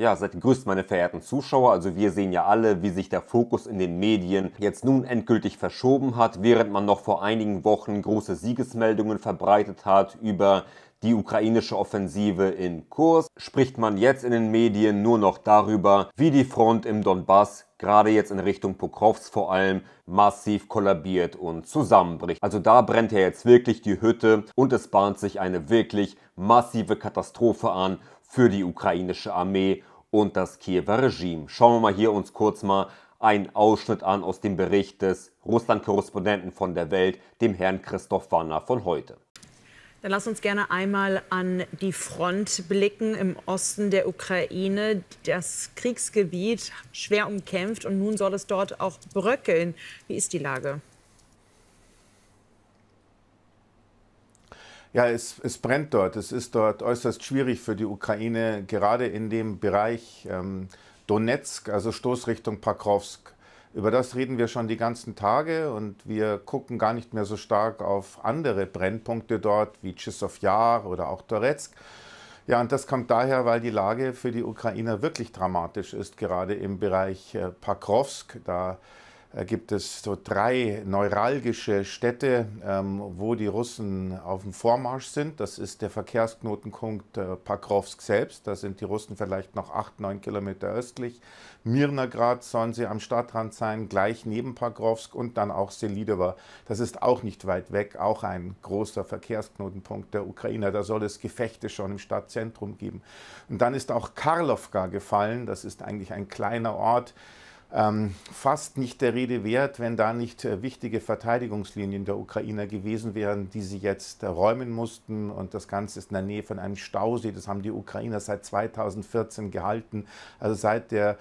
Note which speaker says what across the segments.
Speaker 1: Ja, seid gegrüßt, meine verehrten Zuschauer. Also wir sehen ja alle, wie sich der Fokus in den Medien jetzt nun endgültig verschoben hat, während man noch vor einigen Wochen große Siegesmeldungen verbreitet hat über die ukrainische Offensive in Kurs, spricht man jetzt in den Medien nur noch darüber, wie die Front im Donbass gerade jetzt in Richtung Pokrovs vor allem massiv kollabiert und zusammenbricht. Also da brennt ja jetzt wirklich die Hütte und es bahnt sich eine wirklich massive Katastrophe an für die ukrainische Armee und das Kiewer Regime. Schauen wir mal hier uns kurz mal einen Ausschnitt an aus dem Bericht des Russland-Korrespondenten von der Welt, dem Herrn Christoph Wanner von heute.
Speaker 2: Dann lass uns gerne einmal an die Front blicken im Osten der Ukraine. Das Kriegsgebiet schwer umkämpft und nun soll es dort auch bröckeln. Wie ist die Lage?
Speaker 3: Ja, es, es, brennt dort. Es ist dort äußerst schwierig für die Ukraine, gerade in dem Bereich ähm, Donetsk, also Stoßrichtung Pakrovsk. Über das reden wir schon die ganzen Tage und wir gucken gar nicht mehr so stark auf andere Brennpunkte dort wie Chisovjar oder auch Toretsk. Ja, und das kommt daher, weil die Lage für die Ukrainer wirklich dramatisch ist, gerade im Bereich äh, Pakrovsk. Da äh, gibt es so drei neuralgische Städte, ähm, wo die Russen auf dem Vormarsch sind. Das ist der Verkehrsknotenpunkt äh, Pakrovsk selbst. Da sind die Russen vielleicht noch acht, neun Kilometer östlich. Mirnagrad sollen sie am Stadtrand sein, gleich neben Pakrovsk und dann auch Selidowa. Das ist auch nicht weit weg, auch ein großer Verkehrsknotenpunkt der Ukrainer. Da soll es Gefechte schon im Stadtzentrum geben. Und dann ist auch Karlovka gefallen. Das ist eigentlich ein kleiner Ort ähm, fast nicht der Rede wert, wenn da nicht äh, wichtige Verteidigungslinien der Ukrainer gewesen wären, die sie jetzt äh, räumen mussten. Und das Ganze ist in der Nähe von einem Stausee. Das haben die Ukrainer seit 2014 gehalten. Also seit der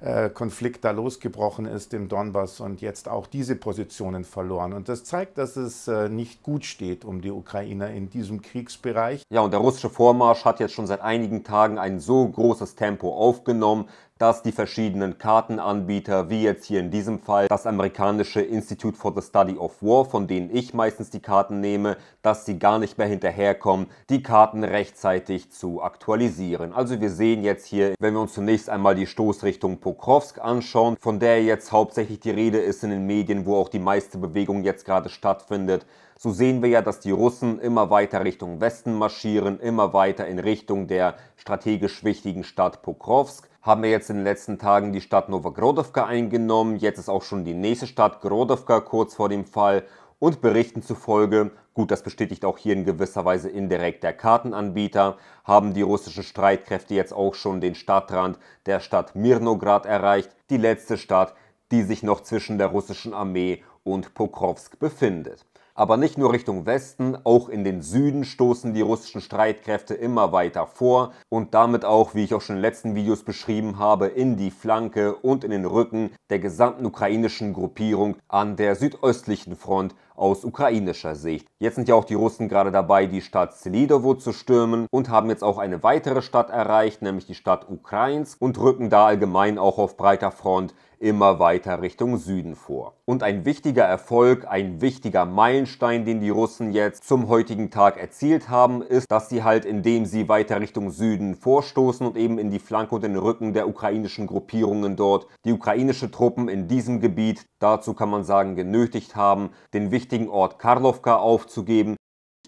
Speaker 3: äh, Konflikt da losgebrochen ist im Donbass und jetzt auch diese Positionen verloren. Und das zeigt, dass es äh, nicht gut steht um die Ukrainer in diesem Kriegsbereich.
Speaker 1: Ja, und der russische Vormarsch hat jetzt schon seit einigen Tagen ein so großes Tempo aufgenommen, dass die verschiedenen Kartenanbieter, wie jetzt hier in diesem Fall das amerikanische Institute for the Study of War, von denen ich meistens die Karten nehme, dass sie gar nicht mehr hinterherkommen, die Karten rechtzeitig zu aktualisieren. Also wir sehen jetzt hier, wenn wir uns zunächst einmal die Stoßrichtung Pokrovsk anschauen, von der jetzt hauptsächlich die Rede ist in den Medien, wo auch die meiste Bewegung jetzt gerade stattfindet, so sehen wir ja, dass die Russen immer weiter Richtung Westen marschieren, immer weiter in Richtung der strategisch wichtigen Stadt Pokrovsk. Haben wir jetzt in den letzten Tagen die Stadt Novogrodowka eingenommen, jetzt ist auch schon die nächste Stadt Grodowka kurz vor dem Fall und Berichten zufolge, gut, das bestätigt auch hier in gewisser Weise indirekt der Kartenanbieter, haben die russischen Streitkräfte jetzt auch schon den Stadtrand der Stadt Mirnograd erreicht, die letzte Stadt, die sich noch zwischen der russischen Armee und Pokrovsk befindet. Aber nicht nur Richtung Westen, auch in den Süden stoßen die russischen Streitkräfte immer weiter vor und damit auch, wie ich auch schon in den letzten Videos beschrieben habe, in die Flanke und in den Rücken der gesamten ukrainischen Gruppierung an der südöstlichen Front aus ukrainischer Sicht. Jetzt sind ja auch die Russen gerade dabei, die Stadt Selidovo zu stürmen und haben jetzt auch eine weitere Stadt erreicht, nämlich die Stadt Ukrains und rücken da allgemein auch auf breiter Front immer weiter Richtung Süden vor. Und ein wichtiger Erfolg, ein wichtiger Meilenstein, den die Russen jetzt zum heutigen Tag erzielt haben, ist, dass sie halt, indem sie weiter Richtung Süden vorstoßen und eben in die Flanke und den Rücken der ukrainischen Gruppierungen dort, die ukrainische Truppen in diesem Gebiet, dazu kann man sagen, genötigt haben, den wichtigen Ort Karlovka aufzugeben,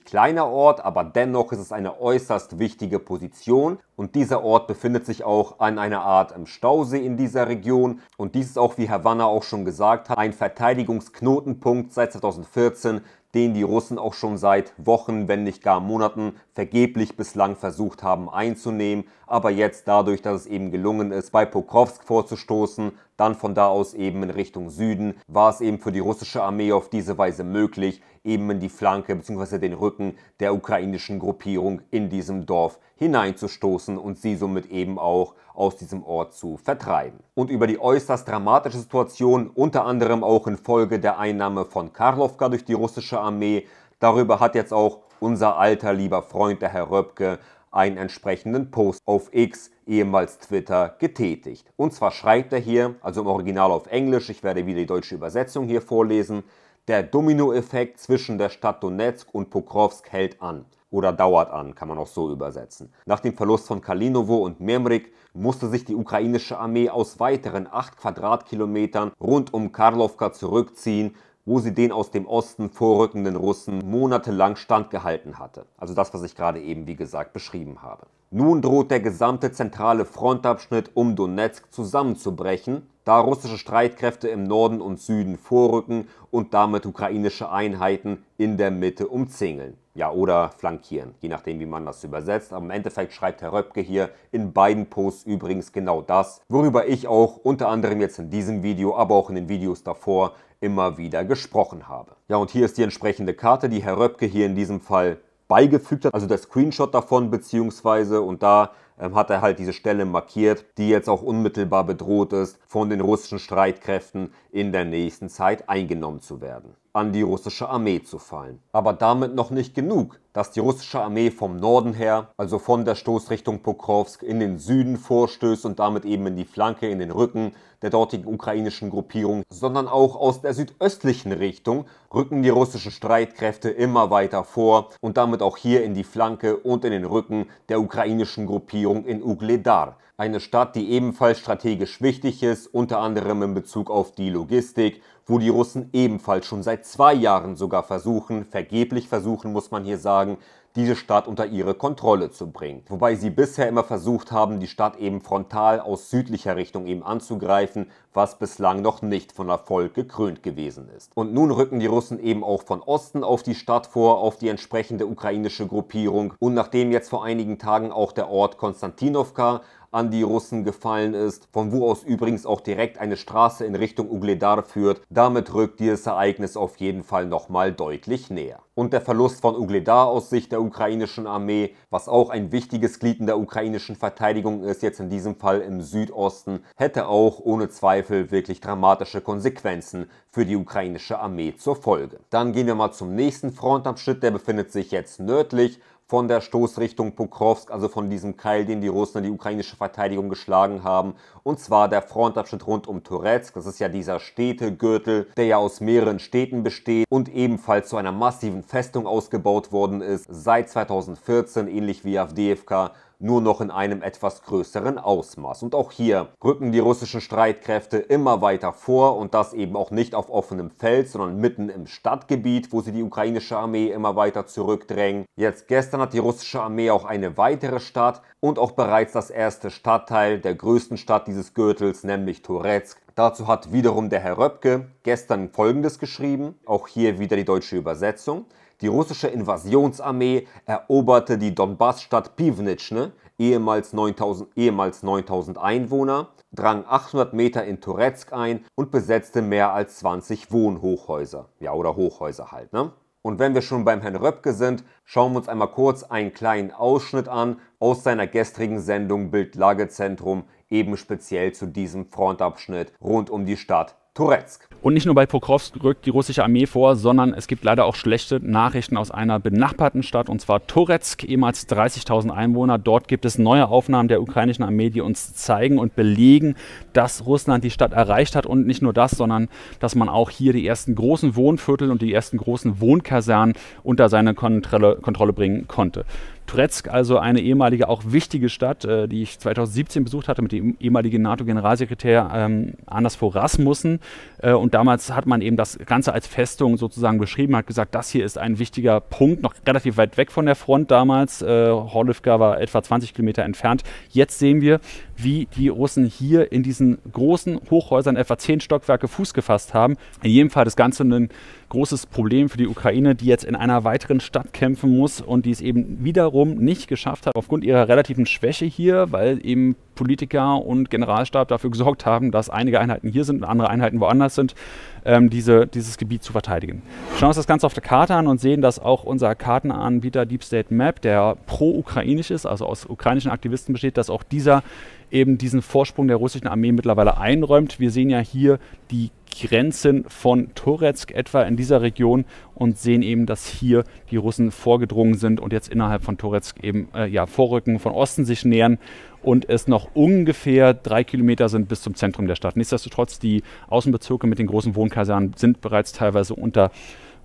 Speaker 1: kleiner Ort, aber dennoch ist es eine äußerst wichtige Position und dieser Ort befindet sich auch an einer Art im ähm, Stausee in dieser Region und dies ist auch, wie Herr Wanner auch schon gesagt hat, ein Verteidigungsknotenpunkt seit 2014, den die Russen auch schon seit Wochen, wenn nicht gar Monaten, vergeblich bislang versucht haben einzunehmen. Aber jetzt dadurch, dass es eben gelungen ist, bei Pokrovsk vorzustoßen, dann von da aus eben in Richtung Süden war es eben für die russische Armee auf diese Weise möglich, eben in die Flanke bzw. den Rücken der ukrainischen Gruppierung in diesem Dorf hineinzustoßen und sie somit eben auch aus diesem Ort zu vertreiben. Und über die äußerst dramatische Situation, unter anderem auch infolge der Einnahme von Karlovka durch die russische Armee, darüber hat jetzt auch unser alter lieber Freund, der Herr Röpke, einen entsprechenden Post auf X, ehemals Twitter, getätigt. Und zwar schreibt er hier, also im Original auf Englisch, ich werde wieder die deutsche Übersetzung hier vorlesen, der Dominoeffekt zwischen der Stadt Donetsk und Pokrovsk hält an oder dauert an, kann man auch so übersetzen. Nach dem Verlust von Kalinovo und Memrik musste sich die ukrainische Armee aus weiteren 8 Quadratkilometern rund um Karlovka zurückziehen, wo sie den aus dem Osten vorrückenden Russen monatelang standgehalten hatte. Also das, was ich gerade eben, wie gesagt, beschrieben habe. Nun droht der gesamte zentrale Frontabschnitt um Donetsk zusammenzubrechen, da russische Streitkräfte im Norden und Süden vorrücken und damit ukrainische Einheiten in der Mitte umzingeln. Ja, oder flankieren, je nachdem, wie man das übersetzt. Aber im Endeffekt schreibt Herr Röpke hier in beiden Posts übrigens genau das, worüber ich auch unter anderem jetzt in diesem Video, aber auch in den Videos davor immer wieder gesprochen habe. Ja, und hier ist die entsprechende Karte, die Herr Röpke hier in diesem Fall beigefügt hat, also der Screenshot davon beziehungsweise und da ähm, hat er halt diese Stelle markiert, die jetzt auch unmittelbar bedroht ist, von den russischen Streitkräften in der nächsten Zeit eingenommen zu werden, an die russische Armee zu fallen. Aber damit noch nicht genug, dass die russische Armee vom Norden her, also von der Stoßrichtung Pokrovsk in den Süden vorstößt und damit eben in die Flanke, in den Rücken der dortigen ukrainischen Gruppierung, sondern auch aus der südöstlichen Richtung rücken die russischen Streitkräfte immer weiter vor und damit auch hier in die Flanke und in den Rücken der ukrainischen Gruppierung Befreiung in Ugledar, eine Stadt, die ebenfalls strategisch wichtig ist, unter anderem in Bezug auf die Logistik, wo die Russen ebenfalls schon seit zwei Jahren sogar versuchen, vergeblich versuchen muss man hier sagen, diese Stadt unter ihre Kontrolle zu bringen. Wobei sie bisher immer versucht haben, die Stadt eben frontal aus südlicher Richtung eben anzugreifen, was bislang noch nicht von Erfolg gekrönt gewesen ist. Und nun rücken die Russen eben auch von Osten auf die Stadt vor, auf die entsprechende ukrainische Gruppierung. Und nachdem jetzt vor einigen Tagen auch der Ort Konstantinowka an die Russen gefallen ist, von wo aus übrigens auch direkt eine Straße in Richtung Ugledar führt. Damit rückt dieses Ereignis auf jeden Fall nochmal deutlich näher. Und der Verlust von Ugledar aus Sicht der ukrainischen Armee, was auch ein wichtiges Glied in der ukrainischen Verteidigung ist, jetzt in diesem Fall im Südosten, hätte auch ohne Zweifel wirklich dramatische Konsequenzen für die ukrainische Armee zur Folge. Dann gehen wir mal zum nächsten Frontabschnitt, der befindet sich jetzt nördlich von der Stoßrichtung Pokrovsk, also von diesem Keil, den die Russen in die ukrainische Verteidigung geschlagen haben. Und zwar der Frontabschnitt rund um Turetsk. Das ist ja dieser Städtegürtel, der ja aus mehreren Städten besteht und ebenfalls zu einer massiven Festung ausgebaut worden ist seit 2014, ähnlich wie Avdiivka nur noch in einem etwas größeren Ausmaß. Und auch hier rücken die russischen Streitkräfte immer weiter vor und das eben auch nicht auf offenem Feld, sondern mitten im Stadtgebiet, wo sie die ukrainische Armee immer weiter zurückdrängen. Jetzt gestern hat die russische Armee auch eine weitere Stadt und auch bereits das erste Stadtteil der größten Stadt dieses Gürtels, nämlich Toretsk, Dazu hat wiederum der Herr Röpke gestern Folgendes geschrieben, auch hier wieder die deutsche Übersetzung. Die russische Invasionsarmee eroberte die Donbass-Stadt Pivnitschne, ehemals 9000, ehemals 9000 Einwohner, drang 800 Meter in Turetsk ein und besetzte mehr als 20 Wohnhochhäuser. Ja, oder Hochhäuser halt, ne? Und wenn wir schon beim Herrn Röpke sind, schauen wir uns einmal kurz einen kleinen Ausschnitt an aus seiner gestrigen Sendung Bildlagezentrum,
Speaker 2: eben speziell zu diesem Frontabschnitt rund um die Stadt Turetsk. Und nicht nur bei Pokrovsk rückt die russische Armee vor, sondern es gibt leider auch schlechte Nachrichten aus einer benachbarten Stadt, und zwar Turetsk, ehemals 30.000 Einwohner. Dort gibt es neue Aufnahmen der ukrainischen Armee, die uns zeigen und belegen, dass Russland die Stadt erreicht hat. Und nicht nur das, sondern dass man auch hier die ersten großen Wohnviertel und die ersten großen Wohnkasernen unter seine Kontrolle, Kontrolle bringen konnte. Turetsk, also eine ehemalige, auch wichtige Stadt, äh, die ich 2017 besucht hatte mit dem ehemaligen NATO-Generalsekretär ähm, Anders vor Rasmussen. Äh, und damals hat man eben das Ganze als Festung sozusagen beschrieben, hat gesagt, das hier ist ein wichtiger Punkt, noch relativ weit weg von der Front damals. Äh, Horlivka war etwa 20 Kilometer entfernt. Jetzt sehen wir, wie die Russen hier in diesen großen Hochhäusern etwa zehn Stockwerke Fuß gefasst haben. In jedem Fall das Ganze ein großes Problem für die Ukraine, die jetzt in einer weiteren Stadt kämpfen muss und die es eben wiederum nicht geschafft hat, aufgrund ihrer relativen Schwäche hier, weil eben Politiker und Generalstab dafür gesorgt haben, dass einige Einheiten hier sind und andere Einheiten woanders sind, ähm, diese, dieses Gebiet zu verteidigen. Schauen wir uns das Ganze auf der Karte an und sehen, dass auch unser Kartenanbieter Deep State Map, der pro-ukrainisch ist, also aus ukrainischen Aktivisten besteht, dass auch dieser eben diesen Vorsprung der russischen Armee mittlerweile einräumt. Wir sehen ja hier die Grenzen von Toretsk etwa in dieser Region und sehen eben, dass hier die Russen vorgedrungen sind und jetzt innerhalb von Toretsk eben äh, ja, vorrücken, von Osten sich nähern und es noch ungefähr drei Kilometer sind bis zum Zentrum der Stadt. Nichtsdestotrotz, die Außenbezirke mit den großen Wohnkasernen sind bereits teilweise unter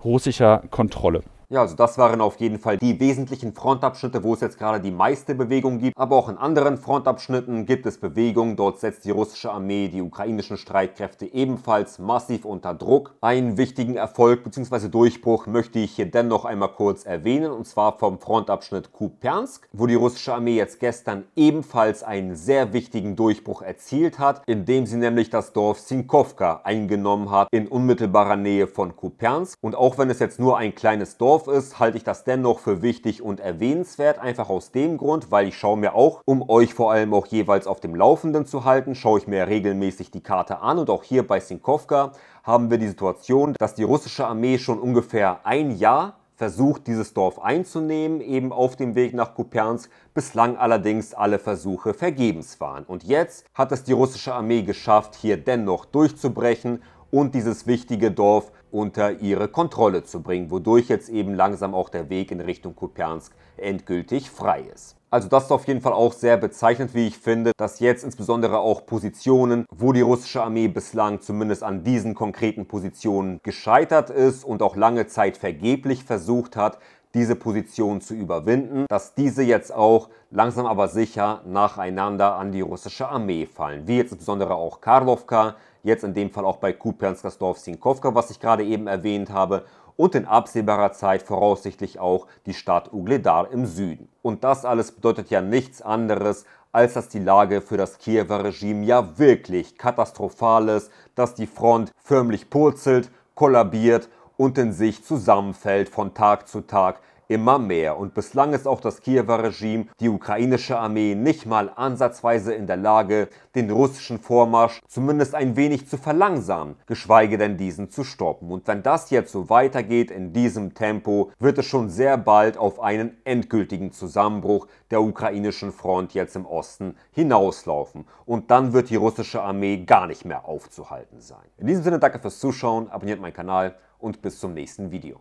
Speaker 2: russischer Kontrolle.
Speaker 1: Ja, also das waren auf jeden Fall die wesentlichen Frontabschnitte, wo es jetzt gerade die meiste Bewegung gibt. Aber auch in anderen Frontabschnitten gibt es Bewegung. Dort setzt die russische Armee die ukrainischen Streitkräfte ebenfalls massiv unter Druck. Einen wichtigen Erfolg bzw. Durchbruch möchte ich hier dennoch einmal kurz erwähnen, und zwar vom Frontabschnitt Kupiansk, wo die russische Armee jetzt gestern ebenfalls einen sehr wichtigen Durchbruch erzielt hat, indem sie nämlich das Dorf Sinkovka eingenommen hat in unmittelbarer Nähe von Kupiansk. Und auch wenn es jetzt nur ein kleines Dorf drauf ist, halte ich das dennoch für wichtig und erwähnenswert. Einfach aus dem Grund, weil ich schaue mir auch, um euch vor allem auch jeweils auf dem Laufenden zu halten, schaue ich mir regelmäßig die Karte an. Und auch hier bei Sinkovka haben wir die Situation, dass die russische Armee schon ungefähr ein Jahr versucht, dieses Dorf einzunehmen, eben auf dem Weg nach Kupiansk, bislang allerdings alle Versuche vergebens waren. Und jetzt hat es die russische Armee geschafft, hier dennoch durchzubrechen und dieses wichtige Dorf unter ihre Kontrolle zu bringen, wodurch jetzt eben langsam auch der Weg in Richtung Kupiansk endgültig frei ist. Also das ist auf jeden Fall auch sehr bezeichnend, wie ich finde, dass jetzt insbesondere auch Positionen, wo die russische Armee bislang zumindest an diesen konkreten Positionen gescheitert ist und auch lange Zeit vergeblich versucht hat, diese Position zu überwinden, dass diese jetzt auch langsam aber sicher nacheinander an die russische Armee fallen, wie jetzt insbesondere auch Karlovka, jetzt in dem Fall auch bei Kuperns, Gasdorf, Sinkowka, was ich gerade eben erwähnt habe, und in absehbarer Zeit voraussichtlich auch die Stadt Ugledar im Süden. Und das alles bedeutet ja nichts anderes, als dass die Lage für das Kiewer Regime ja wirklich katastrophal ist, dass die Front förmlich purzelt, kollabiert und in sich zusammenfällt von Tag zu Tag, immer mehr und bislang ist auch das Kiewer Regime die ukrainische Armee nicht mal ansatzweise in der Lage, den russischen Vormarsch zumindest ein wenig zu verlangsamen, geschweige denn diesen zu stoppen. Und wenn das jetzt so weitergeht in diesem Tempo, wird es schon sehr bald auf einen endgültigen Zusammenbruch der ukrainischen Front jetzt im Osten hinauslaufen. Und dann wird die russische Armee gar nicht mehr aufzuhalten sein. In diesem Sinne danke fürs Zuschauen, abonniert meinen Kanal und bis zum nächsten Video.